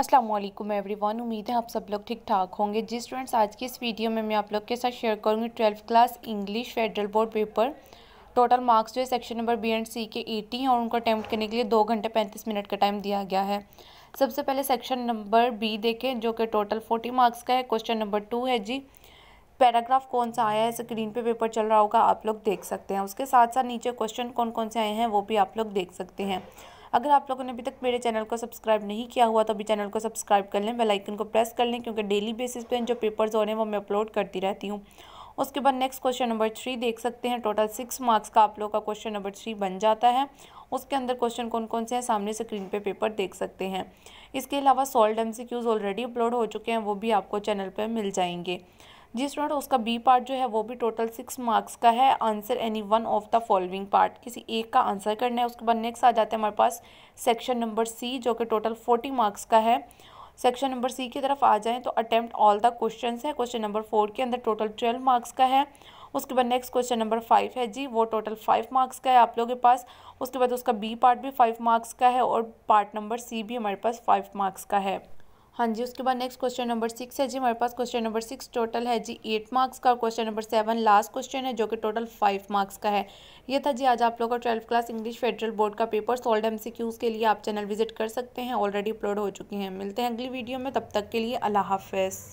अस्सलाम वालेकुम एवरीवन उम्मीद है आप सब लोग ठीक ठाक होंगे जी स्टूडेंट्स आज की इस वीडियो में मैं आप लोग के साथ शेयर करूंगी twelfth class English federal board paper total marks जो है section number B and C के एटी हैं और उनको अटैम्प्ट करने के लिए दो घंटे पैंतीस मिनट का टाइम दिया गया है सबसे पहले सेक्शन नंबर बी देखें जो कि टोटल फोर्टी मार्क्स का है क्वेश्चन नंबर टू है जी पैराग्राफ कौन सा आया है स्क्रीन पे पेपर चल रहा होगा आप लोग देख सकते हैं उसके साथ साथ नीचे क्वेश्चन कौन कौन से आए हैं वो भी आप लोग देख सकते हैं अगर आप लोगों ने अभी तक मेरे चैनल को सब्सक्राइब नहीं किया हुआ तो अभी चैनल को सब्सक्राइब कर लें बेलाइकन को प्रेस कर लें क्योंकि डेली बेसिस पर जो पेपर्स हो रहे हैं वो मैं अपलोड करती रहती हूँ उसके बाद नेक्स्ट क्वेश्चन नंबर थ्री देख सकते हैं टोटल सिक्स मार्क्स का आप लोग का क्वेश्चन नंबर थ्री बन जाता है उसके अंदर क्वेश्चन कौन कौन से हैं सामने स्क्रीन पे पेपर देख सकते हैं इसके अलावा सॉल्ड एम ऑलरेडी अपलोड हो चुके हैं वो भी आपको चैनल पर मिल जाएंगे जी स्टूडेंट उसका बी पार्ट जो है वो भी टोटल सिक्स मार्क्स का है answer any one of the following part किसी एक का आंसर करना है उसके बाद नेक्स्ट आ जाते हैं हमारे पास सेक्शन नंबर सी जो कि टोटल फोर्टी मार्क्स का है सेक्शन नंबर सी की तरफ आ जाएँ तो अटैम्प्ट ऑल द क्वेश्चन है क्वेश्चन नंबर फोर के अंदर टोटल ट्वेल्व मार्क्स का है उसके बाद नेक्स्ट क्वेश्चन नंबर फाइव है जी वो टोटल फाइव मार्क्स का है आप लोगों के पास उसके बाद उसका बी पार्ट भी फाइव मार्क्स का है और पार्ट नंबर सी भी हमारे पास फाइव मार्क्स का है हाँ जी उसके बाद नेक्स्ट क्वेश्चन नंबर सिक्स है जी हमारे पास क्वेश्चन नंबर सिक्स टोटल है जी एट मार्क्स का और question number seven last question है जो कि टोटल फाइव मार्क्स का है ये था जी आज आप लोगों का twelfth class English federal board का पेपर सोल्ड एम के लिए आप चैनल विजिट कर सकते हैं ऑलरेडी अपलोड हो चुकी हैं मिलते हैं अगली वीडियो में तब तक के लिए अल्लाह हाफ